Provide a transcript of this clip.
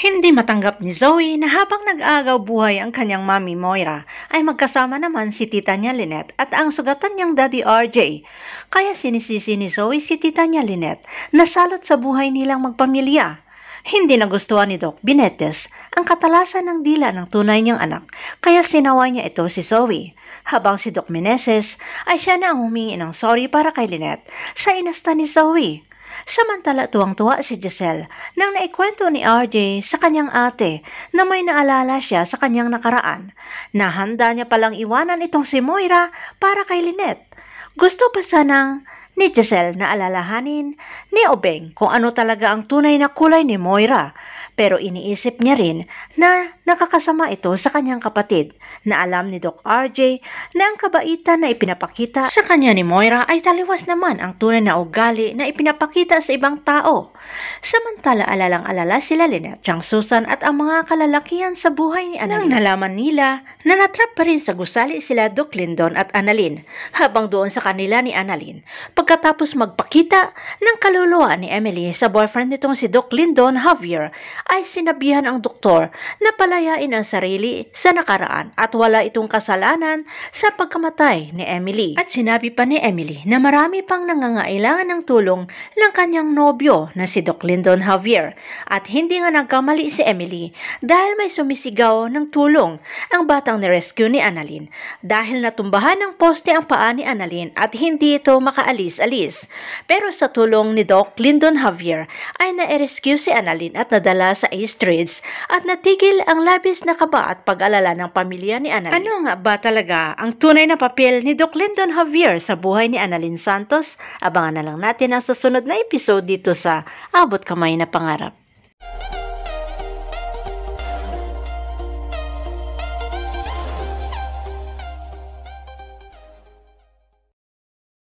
Hindi matanggap ni Zoe na habang nag aagaw buhay ang kanyang mami Moira ay magkasama naman si tita niya Lynette at ang sugatan niyang daddy RJ. Kaya sinisisi ni Zoe si tita niya Lynette na salot sa buhay nilang magpamilya. Hindi nagustuhan ni Doc Binetes ang katalasan ng dila ng tunay niyang anak kaya sinawa niya ito si Zoe. Habang si Doc Meneses ay siya na ang humingi ng sorry para kay Lynette sa inasta ni Zoe. Samantala tuwang-tuwa si Giselle nang naikwento ni RJ sa kanyang ate na may naalala siya sa kanyang nakaraan Nahanda handa niya palang iwanan itong si Moira para kay Lynette. Gusto pa sanang ni Giselle na alalahanin ni Obeng kung ano talaga ang tunay na kulay ni Moira pero iniisip niya rin na nakakasama ito sa kanyang kapatid na alam ni Doc RJ na ang kabaitan na ipinapakita sa kanya ni Moira ay taliwas naman ang tunay na ugali na ipinapakita sa ibang tao. Samantala alalang-alala sila Lynette Chang Susan at ang mga kalalakihan sa buhay ni Annalyn. Nang nalaman nila na natrap pa rin sa gusali sila Doc Lindon at Annalyn habang doon sa kanila ni Annalyn pagkatapos magpakita ng kaluluwa ni Emily sa boyfriend nitong si Doc Lindon Javier ay sinabihan ang doktor na palayain ang sarili sa nakaraan at wala itong kasalanan sa pagkamatay ni Emily. At sinabi pa ni Emily na marami pang nangangailangan ng tulong ng kanyang nobyo na si Doc Lyndon Javier at hindi nga nagkamali si Emily dahil may sumisigaw ng tulong ang batang na-rescue ni Annalyn dahil natumbahan ng poste ang paa ni Annalyn at hindi ito makaalis-alis. Pero sa tulong ni Doc Lyndon Javier ay na-rescue si Annalyn at nadala sa A Streets at natigil ang labis na kaba at pag-alala ng pamilya ni Annalyn. Ano nga ba talaga ang tunay na papel ni Doc Lyndon Javier sa buhay ni Annalyn Santos? Abangan na lang natin ang susunod na episode dito sa Abot Kamay na Pangarap.